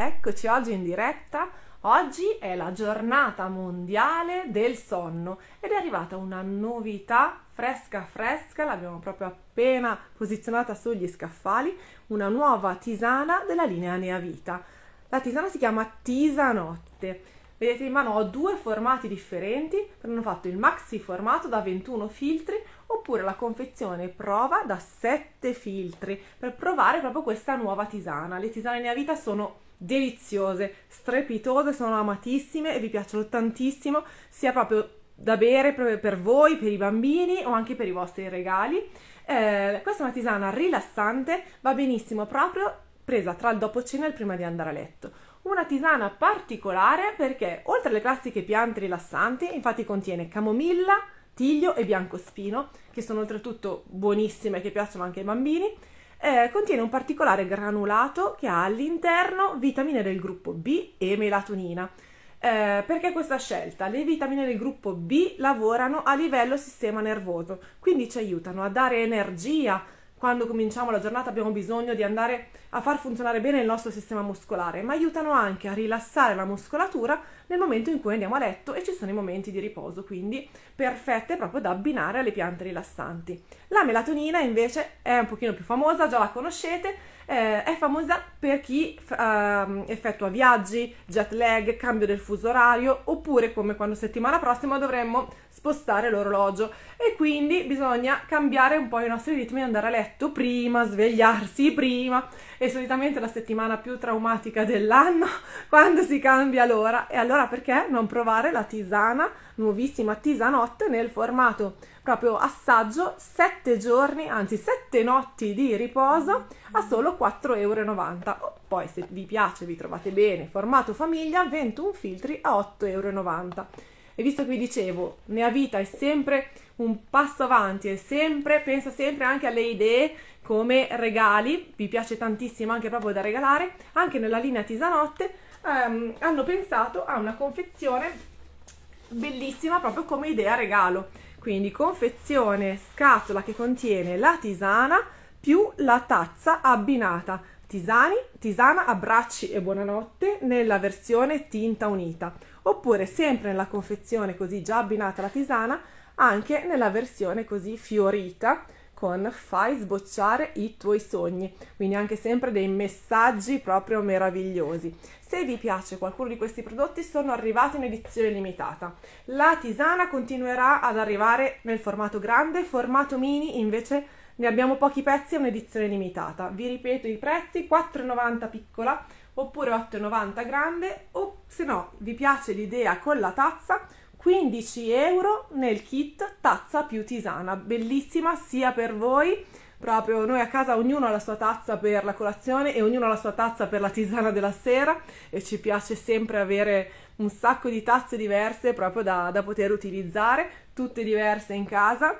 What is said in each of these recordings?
Eccoci oggi in diretta. Oggi è la giornata mondiale del sonno ed è arrivata una novità fresca fresca, l'abbiamo proprio appena posizionata sugli scaffali, una nuova tisana della linea Nea Vita. La tisana si chiama Tisanotte Vedete in mano ho due formati differenti, perché hanno fatto il maxi formato da 21 filtri oppure la confezione prova da 7 filtri per provare proprio questa nuova tisana. Le tisane nella vita sono deliziose, strepitose, sono amatissime e vi piacciono tantissimo, sia proprio da bere per voi, per i bambini o anche per i vostri regali. Eh, questa è una tisana rilassante, va benissimo proprio presa tra il dopo cena e il prima di andare a letto una tisana particolare perché oltre alle classiche piante rilassanti, infatti contiene camomilla, tiglio e biancospino, che sono oltretutto buonissime e che piacciono anche ai bambini, eh, contiene un particolare granulato che ha all'interno vitamine del gruppo B e melatonina. Eh, perché questa scelta? Le vitamine del gruppo B lavorano a livello sistema nervoso, quindi ci aiutano a dare energia, quando cominciamo la giornata abbiamo bisogno di andare a far funzionare bene il nostro sistema muscolare, ma aiutano anche a rilassare la muscolatura nel momento in cui andiamo a letto e ci sono i momenti di riposo, quindi perfette proprio da abbinare alle piante rilassanti. La melatonina invece è un pochino più famosa, già la conoscete, eh, è famosa per chi eh, effettua viaggi, jet lag, cambio del fuso orario, oppure come quando settimana prossima dovremmo spostare l'orologio e quindi bisogna cambiare un po' i nostri ritmi e andare a letto letto prima, svegliarsi prima è solitamente la settimana più traumatica dell'anno quando si cambia l'ora e allora perché non provare la tisana, nuovissima tisanotte nel formato proprio assaggio sette giorni, anzi sette notti di riposo a solo 4,90 euro. Oh, poi se vi piace, vi trovate bene, formato famiglia, 21 filtri a 8,90 euro e visto che vi dicevo, nella vita è sempre un passo avanti, è sempre, pensa sempre anche alle idee come regali, vi piace tantissimo anche proprio da regalare, anche nella linea Tisanotte ehm, hanno pensato a una confezione bellissima proprio come idea regalo. Quindi confezione scatola che contiene la tisana più la tazza abbinata. Tisani, tisana, abbracci e buonanotte nella versione tinta unita oppure sempre nella confezione così già abbinata alla tisana, anche nella versione così fiorita con fai sbocciare i tuoi sogni, quindi anche sempre dei messaggi proprio meravigliosi. Se vi piace qualcuno di questi prodotti sono arrivati in edizione limitata. La tisana continuerà ad arrivare nel formato grande, formato mini invece ne abbiamo pochi pezzi, è un'edizione limitata. Vi ripeto i prezzi, 4,90 piccola, oppure 8,90 grande o se no vi piace l'idea con la tazza 15 euro nel kit tazza più tisana, bellissima sia per voi, proprio noi a casa ognuno ha la sua tazza per la colazione e ognuno ha la sua tazza per la tisana della sera e ci piace sempre avere un sacco di tazze diverse proprio da, da poter utilizzare, tutte diverse in casa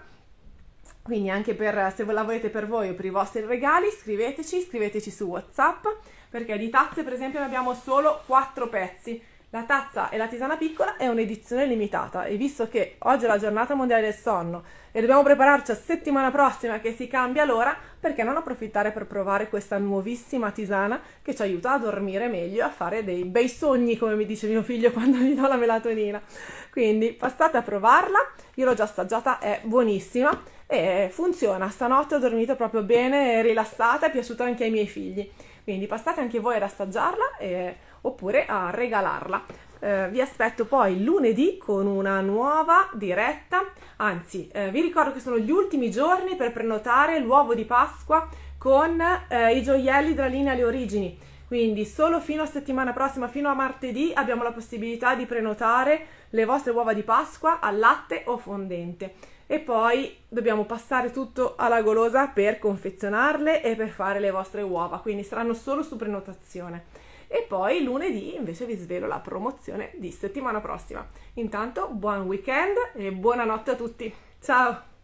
quindi anche per, se la volete per voi o per i vostri regali, scriveteci, scriveteci su WhatsApp, perché di tazze per esempio ne abbiamo solo 4 pezzi. La tazza e la tisana piccola è un'edizione limitata e visto che oggi è la giornata mondiale del sonno e dobbiamo prepararci a settimana prossima che si cambia l'ora, perché non approfittare per provare questa nuovissima tisana che ci aiuta a dormire meglio e a fare dei bei sogni, come mi dice mio figlio quando gli do la melatonina quindi passate a provarla, io l'ho già assaggiata, è buonissima e funziona, stanotte ho dormito proprio bene, rilassata, è piaciuta anche ai miei figli, quindi passate anche voi ad assaggiarla e, oppure a regalarla. Eh, vi aspetto poi lunedì con una nuova diretta, anzi eh, vi ricordo che sono gli ultimi giorni per prenotare l'uovo di Pasqua con eh, i gioielli della linea Le Origini quindi solo fino a settimana prossima, fino a martedì, abbiamo la possibilità di prenotare le vostre uova di Pasqua al latte o fondente. E poi dobbiamo passare tutto alla golosa per confezionarle e per fare le vostre uova, quindi saranno solo su prenotazione e poi lunedì invece vi svelo la promozione di settimana prossima. Intanto buon weekend e buonanotte a tutti. Ciao!